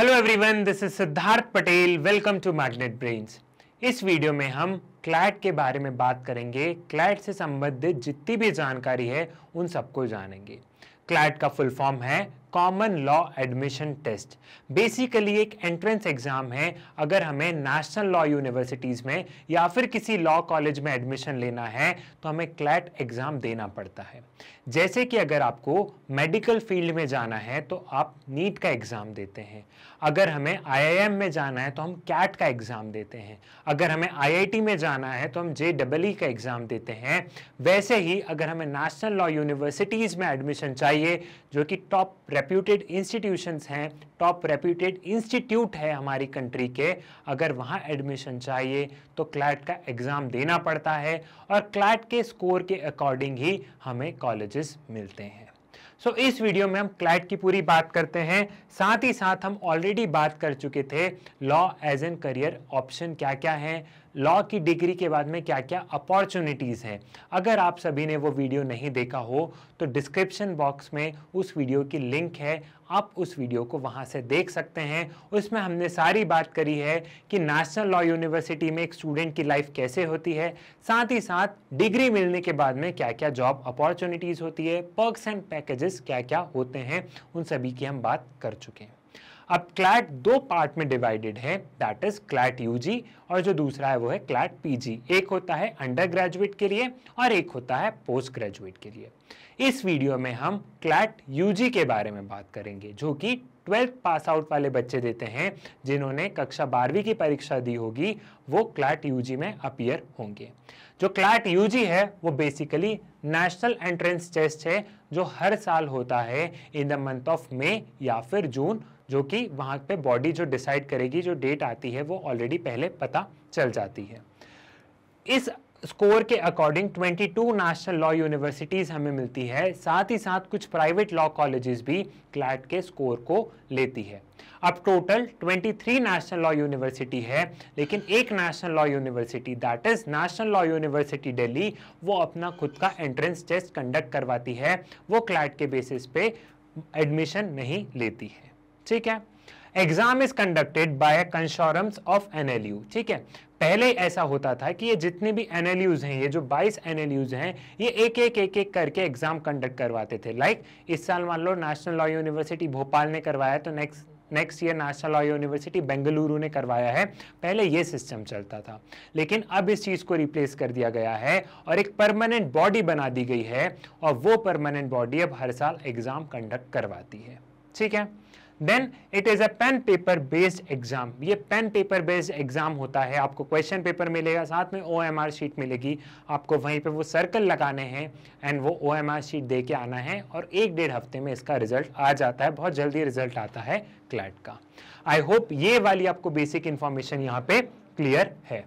Hello everyone this is Siddharth Patel welcome to Magnet Brains इस video में हम क्लैट के बारे में बात करेंगे क्लैट से संबंधित जितनी भी जानकारी है उन सबको जानेंगे क्लैट का फुल फॉर्म है common law admission test basically एक एंट्रेंस एग्ज़ाम है अगर हमें नेशनल लॉ यूनिवर्सिटीज़ में या फिर किसी लॉ कॉलेज में एडमिशन लेना है तो हमें क्लैट एग्ज़ाम देना पड़ता है जैसे कि अगर आपको मेडिकल फील्ड में जाना है तो आप नीट का एग्ज़ाम देते हैं अगर हमें आईआईएम में जाना है तो हम कैट का एग्ज़ाम देते हैं अगर हमें आईआईटी में जाना है तो हम जे डबल e e का एग्ज़ाम देते हैं वैसे ही अगर हमें नेशनल लॉ यूनिवर्सिटीज़ में एडमिशन चाहिए जो कि टॉप रेप्यूटेड इंस्टीट्यूशंस हैं टॉप रेप्यूटेड इंस्टीट्यूट है हमारी कंट्री के अगर वहाँ एडमिशन चाहिए तो क्लैट का एग्ज़ाम देना पड़ता है और क्लैट के स्कोर के अकॉर्डिंग ही हमें कॉलेजेस मिलते हैं सो so, इस वीडियो में हम क्लैट की पूरी बात करते हैं साथ ही साथ हम ऑलरेडी बात कर चुके थे law as an career option क्या क्या हैं लॉ की डिग्री के बाद में क्या क्या अपॉर्चुनिटीज़ हैं अगर आप सभी ने वो वीडियो नहीं देखा हो तो डिस्क्रिप्शन बॉक्स में उस वीडियो की लिंक है आप उस वीडियो को वहाँ से देख सकते हैं उसमें हमने सारी बात करी है कि नेशनल लॉ यूनिवर्सिटी में एक स्टूडेंट की लाइफ कैसे होती है साथ ही साथ डिग्री मिलने के बाद में क्या क्या जॉब अपॉर्चुनिटीज़ होती है पर्कस एंड पैकेजेस क्या क्या होते हैं उन सभी की हम बात कर चुके हैं अब क्लैट दो पार्ट में डिवाइडेड है दैट इज क्लैट यूजी और जो दूसरा है वो है क्लैट पीजी एक होता है अंडर ग्रेजुएट के लिए और एक होता है पोस्ट ग्रेजुएट के लिए इस वीडियो में हम क्लैट यूजी के बारे में बात करेंगे जो कि ट्वेल्थ पास आउट वाले बच्चे देते हैं जिन्होंने कक्षा बारहवीं की परीक्षा दी होगी वो क्लैट यू में अपियर होंगे जो क्लैट यू है वो बेसिकली नेशनल एंट्रेंस टेस्ट है जो हर साल होता है in the month of May या फिर जून जो कि वहाँ पे बॉडी जो डिसाइड करेगी जो डेट आती है वो ऑलरेडी पहले पता चल जाती है इस स्कोर के अकॉर्डिंग 22 नेशनल लॉ यूनिवर्सिटीज़ हमें मिलती है साथ ही साथ कुछ प्राइवेट लॉ कॉलेजेस भी क्लैट के स्कोर को लेती है अब टोटल 23 नेशनल लॉ यूनिवर्सिटी है लेकिन एक national law university that is national law university Delhi वो अपना खुद का एंट्रेंस टेस्ट कंडक्ट करवाती है वो क्लैट के बेसिस पे एडमिशन नहीं लेती है ठीक है exam is conducted by consortiums of NLU ठीक है पहले ऐसा होता था कि ये जितने भी एनएलयूज हैं ये जो 22 एनएलयूज हैं ये एक एक एक एक करके एग्जाम कंडक्ट करवाते थे लाइक like, इस साल मान लो नेशनल लॉ यूनिवर्सिटी भोपाल ने करवाया तो next next year national law university Bengaluru ने करवाया है पहले ये सिस्टम चलता था लेकिन अब इस चीज़ को रिप्लेस कर दिया गया है और एक परमानेंट बॉडी बना दी गई है और वो परमानेंट बॉडी अब हर साल एग्ज़ाम कंडक्ट करवाती है ठीक है then it is a pen paper based exam ये पेन पेपर बेस्ड एग्ज़ाम होता है आपको क्वेश्चन पेपर मिलेगा साथ में ओ एम आर शीट मिलेगी आपको वहीं पे वो सर्कल लगाने हैं एंड वो ओ एम आर शीट दे के आना है और एक डेढ़ हफ्ते में इसका रिजल्ट आ जाता है बहुत जल्दी रिजल्ट आता है क्लैट का आई होप ये वाली आपको बेसिक इन्फॉर्मेशन यहाँ पे क्लियर है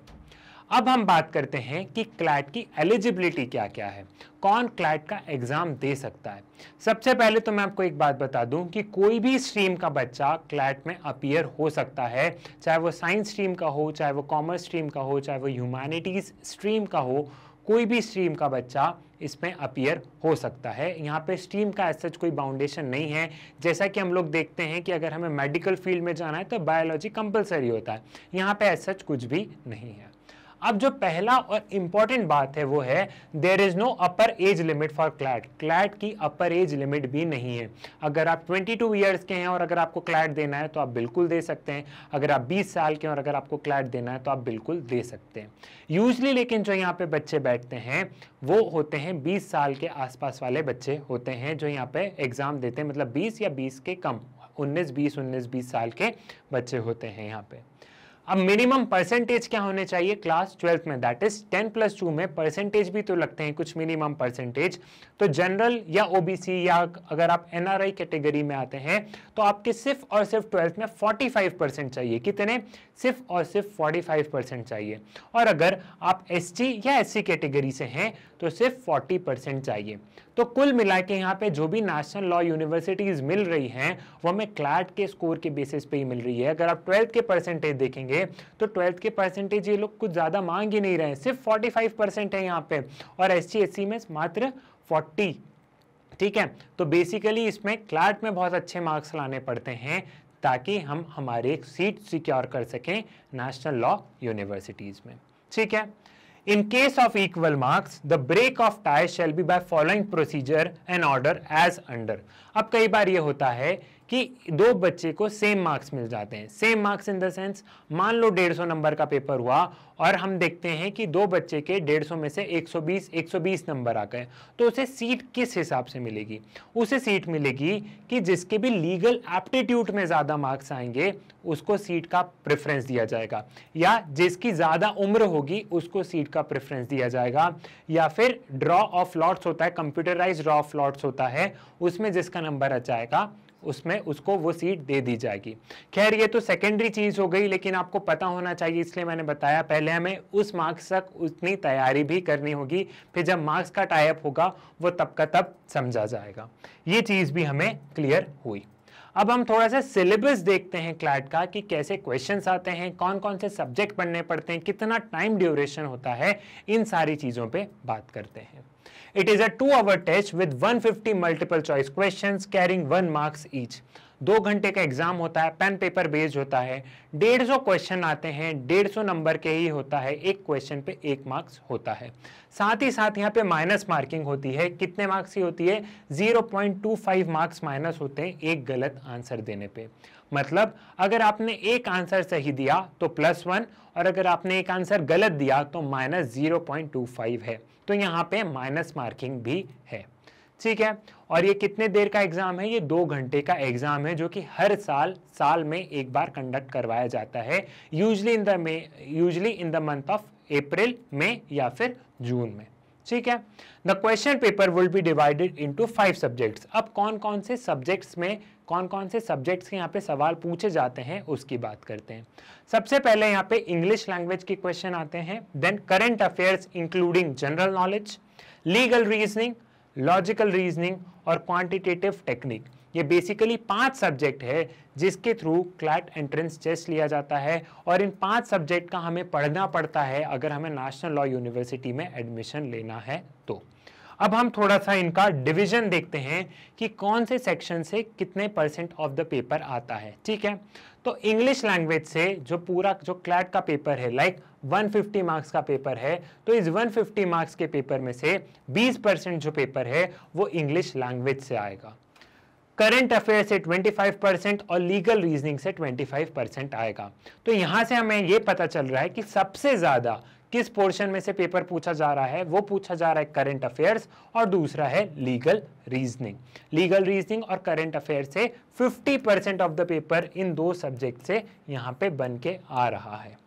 अब हम बात करते हैं कि क्लैट की एलिजिबिलिटी क्या क्या है कौन क्लैट का एग्ज़ाम दे सकता है सबसे पहले तो मैं आपको एक बात बता दूं कि कोई भी स्ट्रीम का बच्चा क्लैट में अपीयर हो सकता है चाहे वो साइंस स्ट्रीम का हो चाहे वो कॉमर्स स्ट्रीम का हो चाहे वो ह्यूमैनिटीज़ स्ट्रीम का हो कोई भी स्ट्रीम का बच्चा इसमें अपीयर हो सकता है यहाँ पे स्ट्रीम का एज सच कोई बाउंडेशन नहीं है जैसा कि हम लोग देखते हैं कि अगर हमें मेडिकल फील्ड में जाना है तो बायोलॉजी कंपलसरी होता है यहाँ पे एज सच कुछ भी नहीं है अब जो पहला और इम्पॉर्टेंट बात है वो है there is no upper age limit for CLAT CLAT की अपर एज लिमिट भी नहीं है अगर आप 22 टू ईयर्स के हैं और अगर आपको क्लैट देना है तो आप बिल्कुल दे सकते हैं अगर आप 20 साल के हैं और अगर आपको क्लैट देना है तो आप बिल्कुल दे सकते हैं यूजली लेकिन जो यहाँ पे बच्चे बैठते हैं वो होते हैं बीस साल के आसपास वाले बच्चे होते हैं जो यहाँ पे एग्ज़ाम देते हैं मतलब बीस या बीस के कम उन्नीस बीस उन्नीस बीस साल के बच्चे होते हैं यहाँ पे अब मिनिमम परसेंटेज क्या होने चाहिए क्लास ट्वेल्थ में that is ten plus two में परसेंटेज भी तो लगते हैं कुछ मिनिमम परसेंटेज तो जनरल या ओबीसी या अगर आप एनआरआई कैटेगरी में आते हैं तो आपके सिर्फ और सिर्फ ट्वेल्थ में फोर्टी फाइव परसेंट चाहिए कितने सिर्फ और सिर्फ 45 परसेंट चाहिए और अगर आप एस या एस कैटेगरी से हैं तो सिर्फ 40 परसेंट चाहिए तो कुल मिला के यहाँ पे जो भी नेशनल लॉ यूनिवर्सिटीज़ मिल रही हैं वो हमें क्लैट के स्कोर के बेसिस पे ही मिल रही है अगर आप ट्वेल्थ के परसेंटेज देखेंगे तो ट्वेल्थ के परसेंटेज ये लोग कुछ ज़्यादा मांग ही नहीं रहे हैं सिर्फ फोर्टी परसेंट है यहाँ पे और एस सी में मात्र फोर्टी ठीक है तो बेसिकली इसमें क्लाट में बहुत अच्छे मार्क्स लाने पड़ते हैं ताकि हम हमारे एक सीट सिक्योर कर सकें नेशनल लॉ यूनिवर्सिटीज में ठीक है in case of equal marks the break of ties shall be by following procedure and order as under अब कई बार ये होता है कि दो बच्चे को सेम मार्क्स मिल जाते हैं same marks in the sense मान लो 150 नंबर का पेपर हुआ और हम देखते हैं कि दो बच्चे के 150 में से 120 120 नंबर आ गए तो उसे सीट किस हिसाब से मिलेगी उसे सीट मिलेगी कि जिसके भी लीगल एप्टीट्यूड में ज़्यादा मार्क्स आएंगे उसको सीट का प्रेफरेंस दिया जाएगा या जिसकी ज़्यादा उम्र होगी उसको सीट का प्रेफरेंस दिया जाएगा या फिर ड्रॉ ऑफ लॉट्स होता है कंप्यूटराइज ड्रॉ ऑफ लॉट्स होता है उसमें जिसका नंबर अच्छा आएगा उसमें उसको वो सीट दे दी जाएगी खैर ये तो सेकेंडरी चीज़ हो गई लेकिन आपको पता होना चाहिए इसलिए मैंने बताया पहले हमें उस मार्क्स तक उतनी तैयारी भी करनी होगी फिर जब मार्क्स का टाइप होगा वो तब का तब समझा जाएगा ये चीज़ भी हमें क्लियर हुई अब हम थोड़ा सा सिलेबस देखते हैं क्लैट का कि कैसे क्वेश्चंस आते हैं कौन कौन से सब्जेक्ट पढ़ने पड़ते हैं कितना टाइम ड्यूरेशन होता है इन सारी चीज़ों पे बात करते हैं It is a two-hour test with 150 multiple choice questions carrying one marks each. दो घंटे का एग्जाम होता है पेन पेपर बेस्ड होता है डेढ़ सौ क्वेश्चन आते हैं डेढ़ सौ नंबर के ही होता है एक क्वेश्चन पे एक मार्क्स होता है साथ ही साथ यहाँ पे माइनस मार्किंग होती है कितने मार्क्स की होती है zero point two five marks minus होते हैं एक गलत आंसर देने पे मतलब अगर आपने एक आंसर सही दिया तो प्लस वन और अगर आपने एक आंसर गलत दिया तो minus zero point two five है तो यहाँ पे माइनस मार्किंग भी है ठीक है और ये कितने देर का एग्ज़ाम है ये दो घंटे का एग्ज़ाम है जो कि हर साल साल में एक बार कंडक्ट करवाया जाता है usually in the May usually in the month of April में या फिर जून में ठीक है the question paper will be divided into five subjects अब कौन कौन से सब्जेक्ट्स में कौन कौन से सब्जेक्ट्स के यहाँ पे सवाल पूछे जाते हैं उसकी बात करते हैं सबसे पहले यहाँ पे इंग्लिश लैंग्वेज के क्वेश्चन आते हैं then current affairs including general knowledge legal reasoning logical reasoning और क्वांटिटेटिव टेक्निक ये बेसिकली पांच सब्जेक्ट है जिसके थ्रू क्लैट एंट्रेंस टेस्ट लिया जाता है और इन पांच सब्जेक्ट का हमें पढ़ना पड़ता है अगर हमें नेशनल लॉ यूनिवर्सिटी में एडमिशन लेना है तो अब हम थोड़ा सा इनका डिवीजन देखते हैं कि कौन से सेक्शन से कितने परसेंट ऑफ द पेपर आता है ठीक है तो इंग्लिश लैंग्वेज से जो पूरा जो क्लैट का पेपर है लाइक like 150 मार्क्स का पेपर है तो इस 150 मार्क्स के पेपर में से 20 परसेंट जो पेपर है वो इंग्लिश लैंग्वेज से आएगा करंट अफेयर से 25 परसेंट और लीगल रीजनिंग से 25 परसेंट आएगा तो यहां से हमें ये पता चल रहा है कि सबसे ज़्यादा किस पोर्शन में से पेपर पूछा जा रहा है वो पूछा जा रहा है करंट अफेयर्स और दूसरा है लीगल रीजनिंग लीगल रीजनिंग और करंट अफेयर से 50 परसेंट ऑफ द पेपर इन दो सब्जेक्ट से यहाँ पे बन के आ रहा है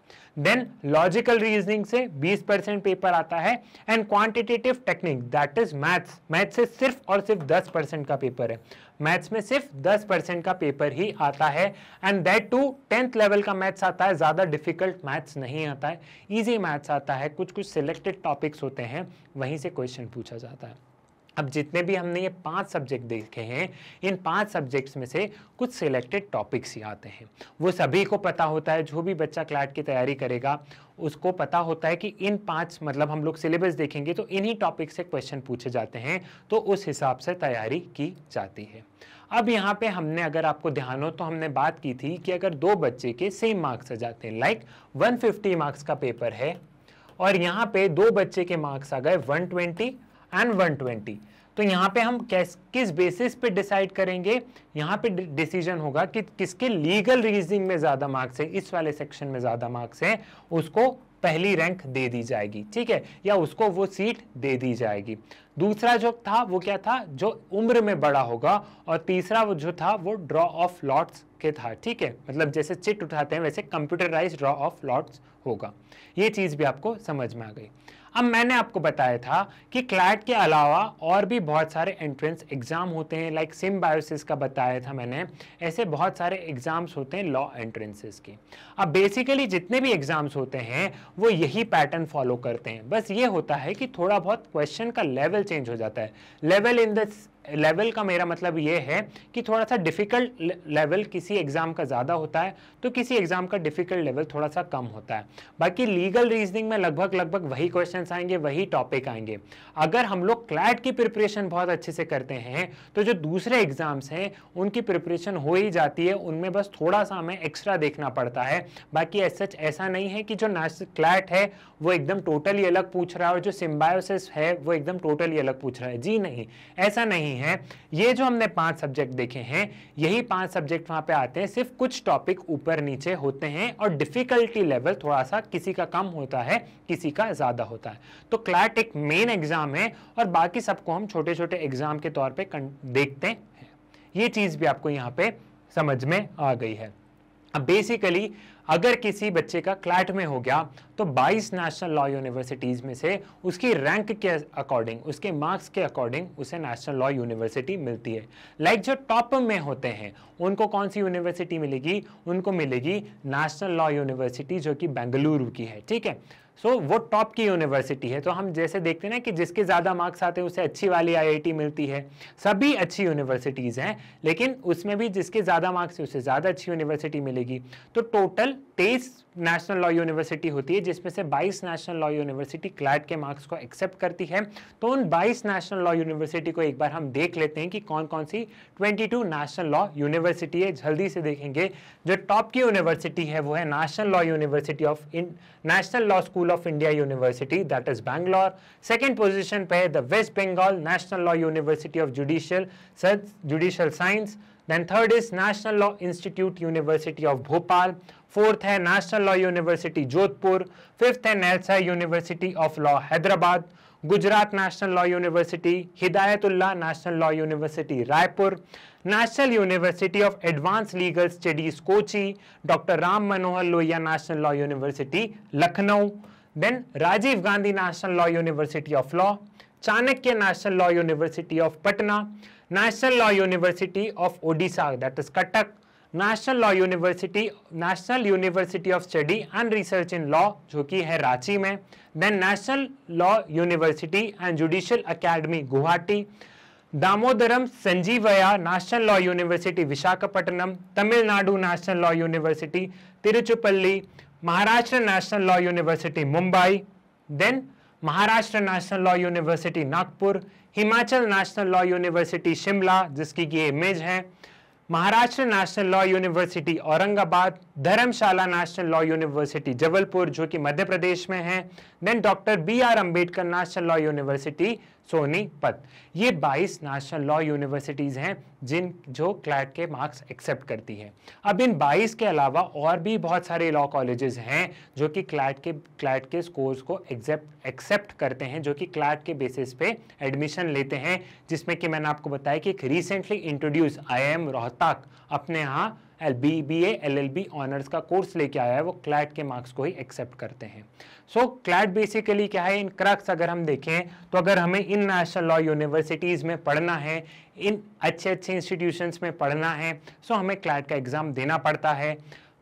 देन लॉजिकल रीजनिंग से 20 परसेंट पेपर आता है and quantitative technique that is maths math से सिर्फ और सिर्फ 10 परसेंट का पेपर है मैथ्स में सिर्फ 10 परसेंट का पेपर ही आता है and that too tenth level का मैथ्स आता है ज़्यादा डिफिकल्ट मैथ्स नहीं आता है ईजी मैथ्स आता है कुछ कुछ सिलेक्टेड टॉपिक्स होते हैं वहीं से क्वेश्चन पूछा जाता है अब जितने भी हमने ये पांच सब्जेक्ट देखे हैं इन पांच सब्जेक्ट्स में से कुछ सिलेक्टेड टॉपिक्स ही आते हैं वो सभी को पता होता है जो भी बच्चा क्लैट की तैयारी करेगा उसको पता होता है कि इन पांच मतलब हम लोग सिलेबस देखेंगे तो इन्हीं टॉपिक से क्वेश्चन पूछे जाते हैं तो उस हिसाब से तैयारी की जाती है अब यहाँ पे हमने अगर आपको ध्यान हो तो हमने बात की थी कि अगर दो बच्चे के सेम मार्क्स आ जाते हैं लाइक 150 मार्क्स का पेपर है और यहाँ पे दो बच्चे के मार्क्स आ गए 120 एंड 120 तो यहाँ पे हम कैस किस बेसिस पे डिसाइड करेंगे यहाँ पे डिसीजन होगा कि किसके लीगल रीजनिंग में ज़्यादा मार्क्स है इस वाले सेक्शन में ज़्यादा मार्क्स हैं उसको पहली रैंक दे दी जाएगी ठीक है या उसको वो सीट दे दी जाएगी दूसरा जो था वो क्या था जो उम्र में बड़ा होगा और तीसरा वो जो था वो ड्रॉ ऑफ लॉट्स के था ठीक है मतलब जैसे चिट उठाते हैं वैसे कंप्यूटराइज ड्रॉ ऑफ लॉट्स होगा ये चीज़ भी आपको समझ में आ गई अब मैंने आपको बताया था कि क्लैट के अलावा और भी बहुत सारे एंट्रेंस एग्ज़ाम होते हैं लाइक सिम बायोसिस का बताया था मैंने ऐसे बहुत सारे एग्ज़ाम्स होते हैं लॉ एंट्रेंसेस के अब बेसिकली जितने भी एग्ज़ाम्स होते हैं वो यही पैटर्न फॉलो करते हैं बस ये होता है कि थोड़ा बहुत क्वेश्चन का लेवल चेंज हो जाता है लेवल इन द लेवल का मेरा मतलब ये है कि थोड़ा सा डिफ़िकल्ट लेवल किसी एग्ज़ाम का ज़्यादा होता है तो किसी एग्ज़ाम का डिफ़िकल्ट लेवल थोड़ा सा कम होता है बाकी लीगल रीजनिंग में लगभग लगभग वही क्वेश्चन आएंगे वही टॉपिक आएंगे अगर हम लोग क्लैट की प्रिपरेशन बहुत अच्छे से करते हैं तो जो दूसरे एग्ज़ाम्स हैं उनकी प्रिपरेशन हो ही जाती है उनमें बस थोड़ा सा हमें एक्स्ट्रा देखना पड़ता है बाकी एस सच ऐसा नहीं है कि जो क्लैट है वो एकदम टोटली अलग पूछ रहा है और जो सिम्बायोसिस है वो एकदम टोटली अलग पूछ रहा है जी नहीं ऐसा नहीं नहीं है ये जो हमने पांच सब्जेक्ट देखे हैं यही पांच सब्जेक्ट वहां पे आते हैं सिर्फ कुछ टॉपिक ऊपर नीचे होते हैं और डिफिकल्टी लेवल थोड़ा सा किसी का कम होता है किसी का ज़्यादा होता है तो क्लैट एक मेन एग्ज़ाम है और बाकी सबको हम छोटे छोटे एग्ज़ाम के तौर पर देखते हैं ये चीज़ भी आपको यहाँ पे समझ में आ गई है अब बेसिकली अगर किसी बच्चे का क्लैट में हो गया तो 22 नेशनल लॉ यूनिवर्सिटीज़ में से उसकी रैंक के अकॉर्डिंग उसके मार्क्स के अकॉर्डिंग उसे नेशनल लॉ यूनिवर्सिटी मिलती है लाइक like जो टॉप में होते हैं उनको कौन सी यूनिवर्सिटी मिलेगी उनको मिलेगी नेशनल लॉ यूनिवर्सिटी जो कि बेंगलुरु की है ठीक है सो so, वो टॉप की यूनिवर्सिटी है तो हम जैसे देखते हैं ना कि जिसके ज़्यादा मार्क्स आते हैं उसे अच्छी वाली आईआईटी मिलती है सभी अच्छी यूनिवर्सिटीज़ हैं लेकिन उसमें भी जिसके ज़्यादा मार्क्स उसे ज़्यादा अच्छी यूनिवर्सिटी मिलेगी तो टोटल तेईस नेशनल लॉ यूनिवर्सिटी होती है जिसमें से बाईस नेशनल लॉ यूनिवर्सिटी क्लैट के मार्क्स को एक्सेप्ट करती है तो उन बाईस नेशनल लॉ यूनिवर्सिटी को एक बार हम देख लेते हैं कि कौन कौन सी ट्वेंटी नेशनल लॉ यूनिवर्सिटी है जल्दी से देखेंगे जो टॉप की यूनिवर्सिटी है वो है national law university of in national law school school of India university that is Bangalore second position पे है the West Bengal national law university of judicial judicial science then third is national law institute university of Bhopal fourth है national law university Jodhpur fifth है NALSAR university of law Hyderabad Gujarat national law university Hidayatullah national law university Raipur national university of advance legal studies Kochi doctor Ram Manohar Lohia national law university Lucknow then Rajiv Gandhi national law university of law Chanakya national law university of Patna national law university of Odisha that is Cuttack national law university national university of study and research in law जो कि है रांची में then national law university and judicial academy Guwahati Damodaram Sanjivayya national law university Visakhapatnam Tamil Nadu national law university Tiruchirappalli Maharashtra National Law University, Mumbai, then Maharashtra National Law University, Nagpur, Himachal National Law University, Shimla, जिसकी की image है Maharashtra national law university Aurangabad Dharamshala national law university Jabalpur जो कि मध्य प्रदेश में है then doctor B R Ambedkar national law university Sonipat ये 22 national law universities हैं जिन जो क्लैट के मार्क्स एक्सेप्ट करती हैं अब इन 22 के अलावा और भी बहुत सारे लॉ कॉलेजेस हैं जो कि क्लैट के क्लैट के स्कोर्स को एक्सेप्ट एक्सेप्ट करते हैं जो कि क्लैट के बेसिस पे एडमिशन लेते हैं जिसमें कि मैंने आपको बताया कि एक recently introduce I M Rohtak अपने यहाँ L B B L L B honours का कोर्स लेके आया है वो क्लैट के मार्क्स को ही एक्सेप्ट करते हैं सो क्लैट बेसिकली क्या है इन क्रक्स अगर हम देखें तो अगर हमें इन नेशनल लॉ यूनिवर्सिटीज़ में पढ़ना है इन अच्छे अच्छे इंस्टीट्यूशंस में पढ़ना है सो so हमें क्लैट का एग्ज़ाम देना पड़ता है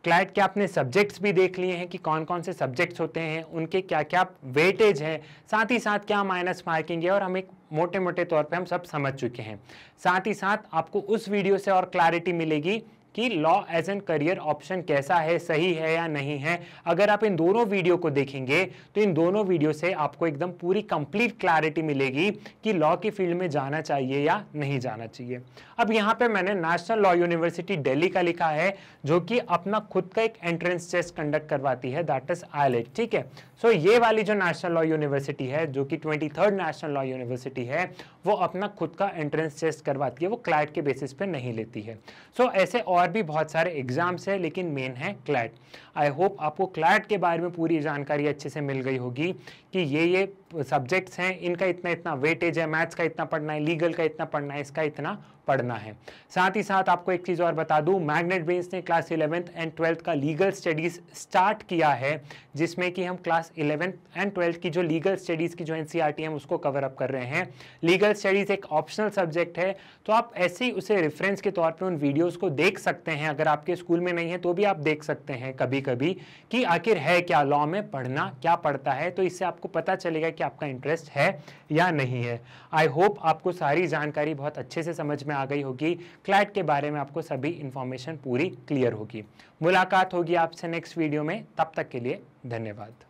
क्लैट के आपने सब्जेक्ट्स भी देख लिए हैं कि कौन कौन से सब्जेक्ट्स होते हैं उनके क्या क्या वेटेज हैं साथ ही साथ क्या माइनस मार्किंग है और हम एक मोटे मोटे तौर पे हम सब समझ चुके हैं साथ ही साथ आपको उस वीडियो से और क्लैरिटी मिलेगी कि law as an career option कैसा है सही है या नहीं है अगर आप इन दोनों वीडियो को देखेंगे तो इन दोनों वीडियो से आपको एकदम पूरी कंप्लीट क्लैरिटी मिलेगी कि लॉ की फील्ड में जाना चाहिए या नहीं जाना चाहिए अब यहाँ पे मैंने नेशनल लॉ यूनिवर्सिटी दिल्ली का लिखा है जो कि अपना खुद का एक एंट्रेंस टेस्ट कंडक्ट करवाती है दैट इज आईलेट ठीक है सो so, ये वाली जो नेशनल लॉ यूनिवर्सिटी है जो कि ट्वेंटी नेशनल लॉ यूनिवर्सिटी है वो अपना खुद का एंट्रेंस टेस्ट करवाती है वो क्लाइट के बेसिस पे नहीं लेती है सो so, ऐसे और और भी बहुत सारे एग्जाम्स हैं लेकिन मेन है क्लैट आई होप आपको क्लैट के बारे में पूरी जानकारी अच्छे से मिल गई होगी कि ये ये सब्जेक्ट्स हैं इनका इतना इतना वेटेज है मैथ्स का इतना पढ़ना है लीगल का इतना पढ़ना है इसका इतना पढ़ना है साथ ही साथ आपको एक चीज़ और बता दूं मैग्नेट बेंस ने क्लास इलेवेंथ एंड ट्वेल्थ का लीगल स्टडीज़ स्टार्ट किया है जिसमें कि हम क्लास इलेवेंथ एंड ट्वेल्थ की जो लीगल स्टडीज़ की जो एन e हम उसको कवर अप कर रहे हैं लीगल स्टडीज़ एक ऑप्शनल सब्जेक्ट है तो आप ऐसे ही उसे रेफरेंस के तौर पर उन वीडियोज़ को देख सकते हैं अगर आपके स्कूल में नहीं है तो भी आप देख सकते हैं कभी कभी कि आखिर है क्या लॉ में पढ़ना क्या पड़ता है तो इससे आपको पता चलेगा कि आपका इंटरेस्ट है या नहीं है आई होप आपको सारी जानकारी बहुत अच्छे से समझ में आ गई होगी क्लैट के बारे में आपको सभी इन्फॉर्मेशन पूरी क्लियर होगी मुलाकात होगी आपसे नेक्स्ट वीडियो में तब तक के लिए धन्यवाद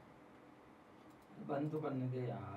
बंद तो करने दे यार